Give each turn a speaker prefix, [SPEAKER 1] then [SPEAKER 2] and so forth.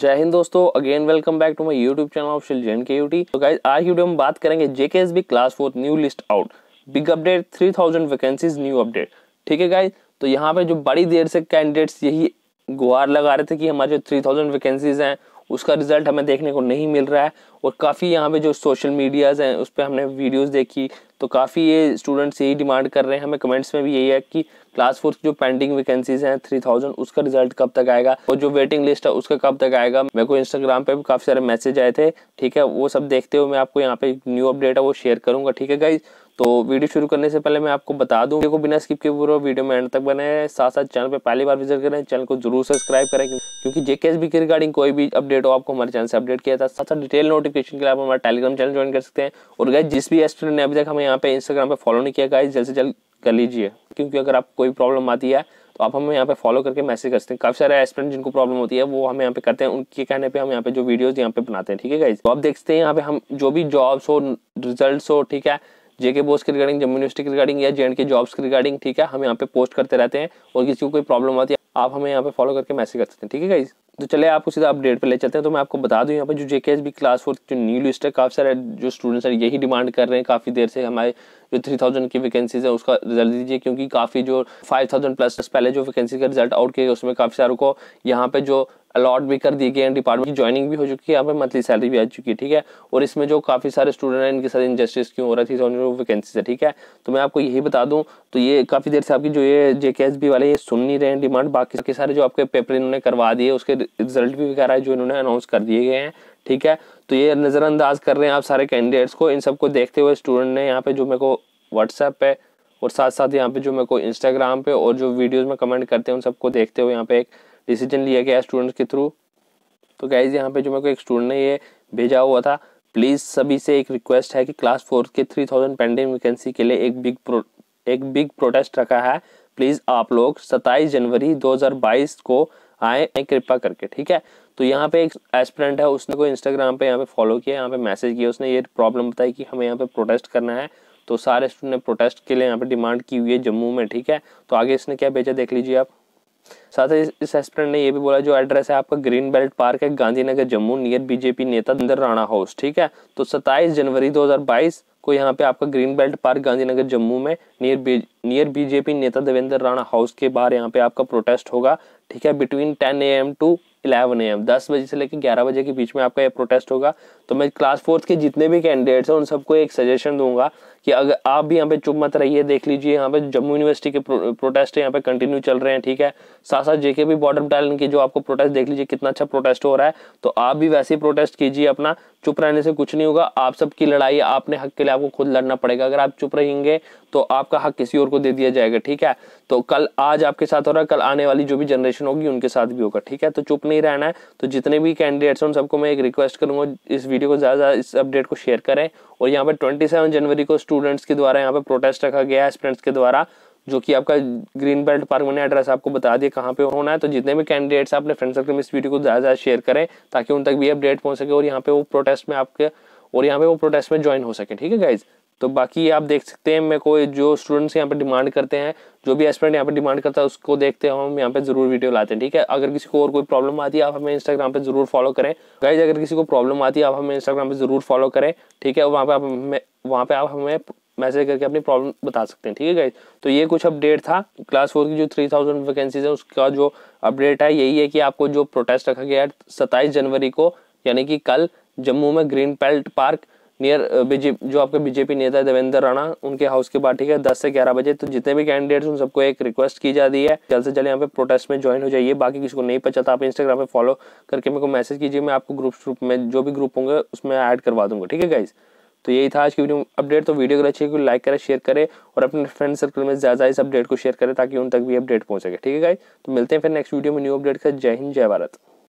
[SPEAKER 1] जय हिंद दोस्तों again welcome back to my YouTube channel official Jain के यूटी तो गाइज आज वीडियो में बात करेंगे S B class fourth new list out big update three thousand vacancies new update ठीक है गाइज तो यहाँ पे जो बड़ी देर से कैंडिडेट्स यही गुहार लगा रहे थे कि हमारे जो थ्री थाउजेंड वैकेंसीज हैं उसका रिजल्ट हमें देखने को नहीं मिल रहा है और काफ़ी यहाँ पे जो सोशल मीडियाज़ हैं उस पर हमने वीडियोज़ देखी तो काफ़ी ये स्टूडेंट्स यही डिमांड कर रहे हैं हमें कमेंट्स में भी यही है कि क्लास फोर्थ जो पेंडिंग वैकेंसीज हैं थ्री थाउजेंड उसका रिजल्ट कब तक आएगा और जो वेटिंग लिस्ट है उसका कब तक आएगा मेरे को इंस्टाग्राम पे भी काफ़ी सारे मैसेज आए थे ठीक है वो सब देखते हुए मैं आपको यहाँ पे न्यू अपडेट है वो शेयर करूँगा ठीक है गाइज तो वीडियो शुरू करने से पहले मैं आपको बता दूँ देखो बिना स्किप के पूरा वीडियो में एंड तक बने साथ साथ चैनल पर पहली बार विजिट करें चैनल को जरूर सब्सक्राइब करें क्योंकि जेकेएसबी के रिगार्डिंग कोई भी अपडेट हो आपको हमारे चैनल से अपडेट किया था साथ साथ डिटेल नोटिफिकेशन के लिए आप हमारे टेलीग्राम चैनल ज्वाइन कर सकते हैं और गए जिस भी स्टूडेंट ने अभी तक हमें यहाँ पे इंस्टाग्राम पे फॉलो नहीं किया गाइज जल्द से जल्द कर लीजिए क्योंकि अगर आप कोई प्रॉब्लम आती है तो आप हमें यहाँ पे फॉलो करके मैसेज कर सकते हैं काफी सारे एस्पेंट जिनको प्रॉब्लम होती है वो हम यहाँ पे करते हैं उनके कहने पे हम यहाँ पे जो वीडियोस यहाँ पे बनाते हैं ठीक है गाइज तो आप देखते हैं यहाँ पे हम जो भी जॉब्स हो रिजल्ट्स हो ठीक है जेके बोस के रिगार्डिंग जम्मू यूनिवर्सिटी के रिगार्डिंग या जे के जॉब्स के रिगार्डिंग ठीक है हम यहाँ पे पोस्ट करते रहते हैं और किसी को कोई प्रॉब्लम आती है आप हमें यहाँ पे फॉलो करके मैसेज कर सकते हैं ठीक है गाइज तो चले आपको सीधा अपडेट पे ले चलते हैं तो मैं आपको बता दूँ यहाँ पर जो जे बी क्लास फोर्थ जो न्यू लिस्ट है काफ़ी सारे जो स्टूडेंट्स हैं यही डिमांड कर रहे हैं काफ़ी देर से हमारे जो थ्री थाउजेंड की वैकेंसीज है उसका रिजल्ट दीजिए क्योंकि काफ़ी जो फाइव थाउजेंड प्लस पहले जो वैकेंसी का रिजल्ट आउट किया उसमें काफ़ी सारों को यहाँ पे जो अलॉट भी कर दिए गए हैं डिपार्टमेंट की ज्वाइनिंग भी हो चुकी है यहाँ पर मंथली सैलरी भी आ चुकी है ठीक है और इसमें जो काफ़ी सारे स्टूडेंट हैं इनके साथ इनजस्टिस क्यों हो रहा थी तो वैकेंसी है ठीक है तो मैं आपको यही बता दूँ तो ये काफ़ी देर से आपकी जो ये जे वाले ये सुन नहीं रहे हैं डिमांड बाकी के सारे जो आपके पेपर इन्होंने करवा दिए उसके रिजल्ट भी वगैरह जो इन्होंने अनाउंस कर दिए गए हैं ठीक है तो ये नज़रअंदाज कर रहे हैं आप सारे कैंडिडेट्स को इन सबको देखते हुए स्टूडेंट ने यहाँ पे जो मेरे को व्हाट्सएप पे और साथ साथ यहाँ पे जो मेरे को इंस्टाग्राम पे और जो वीडियोस में कमेंट करते हैं उन सबको देखते हुए यहाँ पे एक डिसीजन लिया गया स्टूडेंट्स के थ्रू तो गाइज यहाँ पे जो मेरे को एक स्टूडेंट ने ये भेजा हुआ था प्लीज़ सभी से एक रिक्वेस्ट है कि क्लास फोर्थ के थ्री थाउजेंड पेंडिंग वैकेंसी के लिए एक बिग प्रो एक बिग प्रोटेस्ट रखा है प्लीज़ आप लोग सत्ताईस जनवरी दो हज़ार बाईस को आए कृपा करके ठीक है तो यहाँ पे एक एस्पिरेंट है उसने को इंस्टाग्राम पे यहाँ पे फॉलो किया यहाँ पे मैसेज किया उसने ये प्रॉब्लम बताई कि हमें यहाँ पे प्रोटेस्ट करना है तो सारे स्टूडेंट ने प्रोटेस्ट के लिए यहाँ पे डिमांड की हुई है जम्मू में ठीक है तो आगे इसने क्या भेजा देख लीजिए आप साथ ही इस एस्पिरेंट ने यह भी बोला जो एड्रेस है आपका ग्रीन बेल्ट पार्क है गांधीनगर जम्मू नियर बीजेपी नेता इंदर राणा हाउस ठीक है तो 27 जनवरी 2022 को यहाँ पे आपका green belt park Gandhinagar Jammu में नियर बी नियर बीजेपी नेता देवेंद्र राणा हाउस के बाहर यहाँ पे आपका प्रोटेस्ट होगा ठीक है between ten A M to eleven A M दस बजे से लेकर ग्यारह बजे के बीच में आपका ये प्रोटेस्ट होगा तो मैं क्लास फोर्थ के जितने भी कैंडिडेट्स हैं उन सबको एक सजेशन दूंगा कि अगर आप भी यहाँ पे चुप मत रहिए देख लीजिए यहाँ पे जम्मू यूनिवर्सिटी के प्रो, प्रोटेस्ट यहाँ पे कंटिन्यू चल रहे हैं ठीक है साथ साथ जेके भी बॉर्डर बटालियन के जो आपको प्रोटेस्ट देख लीजिए कितना अच्छा प्रोटेस्ट हो रहा है तो आप भी वैसे ही प्रोटेस्ट कीजिए अपना चुप रहने से कुछ नहीं होगा आप सबकी लड़ाई आपने हक के लिए आपको खुद लड़ना पड़ेगा अगर आप चुप रहेंगे तो आपका हक किसी और को दे दिया जाएगा ठीक है तो कल आज आपके साथ हो रहा है कल आने वाली जो भी जनरेशन होगी उनके साथ भी होगा ठीक है तो चुप नहीं नहीं रहना है तो जितने भी कैंडिडेट्स हैं उन सबको मैं एक रिक्वेस्ट करूँगा इस वीडियो को ज़्यादा इस अपडेट को शेयर करें और यहाँ पर ट्वेंटी जनवरी को स्टूडेंट्स के द्वारा यहाँ पर प्रोटेस्ट रखा गया है स्टूडेंट्स के द्वारा जो कि आपका ग्रीन बेल्ट पार्क मैंने एड्रेस आपको बता दिया कहाँ पे होना है तो जितने भी कैंडिडेट्स अपने फ्रेंड सर्कल में इस वीडियो को ज़्यादा ज़्यादा शेयर करें ताकि उन तक भी अपडेट पहुँच सके और यहाँ पे वो प्रोटेस्ट में आपके और यहाँ पे वो प्रोटेस्ट में ज्वाइन हो सके ठीक है गाइज तो बाकी आप देख सकते हैं मेरे कोई जो स्टूडेंट्स यहाँ पर डिमांड करते हैं जो भी एस्पेंट यहाँ पर डिमांड करता है उसको देखते हैं हम यहाँ पे जरूर वीडियो लाते हैं ठीक है अगर किसी को और कोई प्रॉब्लम आती है आप हमें इंस्टाग्राम पे जरूर फॉलो करें गाइज अगर किसी को प्रॉब्लम आती है आप हमें इंस्टाग्राम पे जरूर फॉलो करें ठीक है वहाँ पे आप हमें वहाँ पे आप हमें मैसेज करके अपनी प्रॉब्लम बता सकते हैं ठीक है गाइज तो ये कुछ अपडेट था क्लास फोर की जो थ्री थाउजेंड वैकेंसीज है उसका जो अपडेट है यही है कि आपको जो प्रोटेस्ट रखा गया है सत्ताईस जनवरी को यानी कि कल जम्मू में green belt park near uh, जो आपके बीजेपी नेता है देवेंद्र राणा उनके हाउस के बाहर ठीक है दस से ग्यारह बजे तो जितने भी कैंडिडेट्स उन सबको एक रिक्वेस्ट की जाती है जल्द से जल्द यहाँ पे प्रोटेस्ट में ज्वाइन हो जाइए बाकी किसी को नहीं पता चलता आप इंस्टाग्राम पे फॉलो करके मेरे को मैसेज कीजिए मैं आपको ग्रुप ग्रुप में जो भी ग्रुप होंगे उसमें ऐड करवा दूंगा ठीक है गाइज़ तो यही था आज की वीडियो अपडेट तो वीडियो अगर अच्छी लाइक करें शेयर करें और अपने फ्रेंड सर्कल में ज़्यादा इस अपडेट को शेयर करें ताकि उन तक भी अपडेट पहुँच सके ठीक है गाइज तो मिलते हैं फिर नेक्स्ट वीडियो में न्यू अपडेट का जय हिंद जय भारत